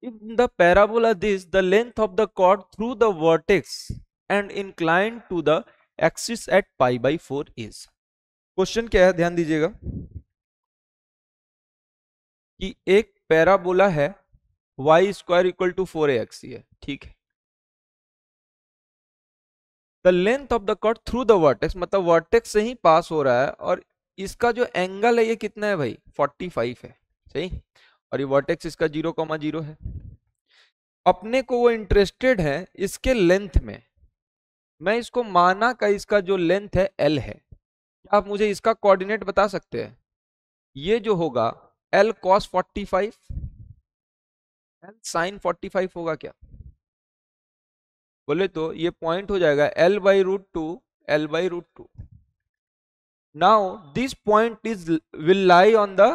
In the parabola this, the length of the chord through the vertex and inclined to the axis at pi by 4 is. Question क्या है ध्यान दीजिएगा कि एक parabola है y square equal to four x है ठीक है the length of the cut through the vertex मतलब वर्टेक्स से ही पास हो रहा है और इसका जो एंगल है ये कितना है भाई 45 है सही और ये वर्टेक्स इसका जीरो कॉमा जीरो है अपने को वो इंटरेस्टेड है इसके लेंथ में मैं इसको माना का इसका जो लेंथ है एल है आप मुझे इसका कोऑर्डिनेट बता सकते हैं ये जो होगा एल कॉस 45 एल साइन 45 होगा क्या बोले तो ये पॉइंट हो जाएगा l by root two l by root two now this point is will lie on the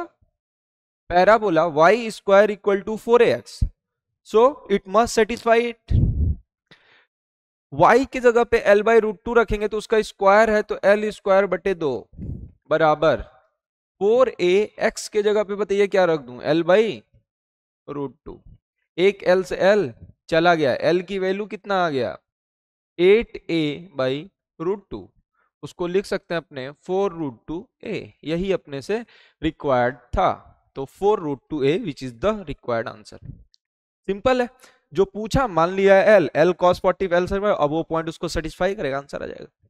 parabola y square equal to 4ax so it must satisfy it y की जगह पे l बाई रूट टू रखेंगे तो उसका square है तो l square बटे दो बराबर फोर ए एक्स के जगह पे बताइए क्या रख दूं l बाई रूट टू एक l से l चला गया l की वैल्यू कितना आ गया eight a by root two उसको लिख सकते हैं अपने फोर रूट टू ए यही अपने से रिक्वायर्ड था तो four root two a which is the required answer simple है जो पूछा मान लिया l l cos forty l sir अब वो पॉइंट उसको सेटिस्फाई करेगा आंसर आ जाएगा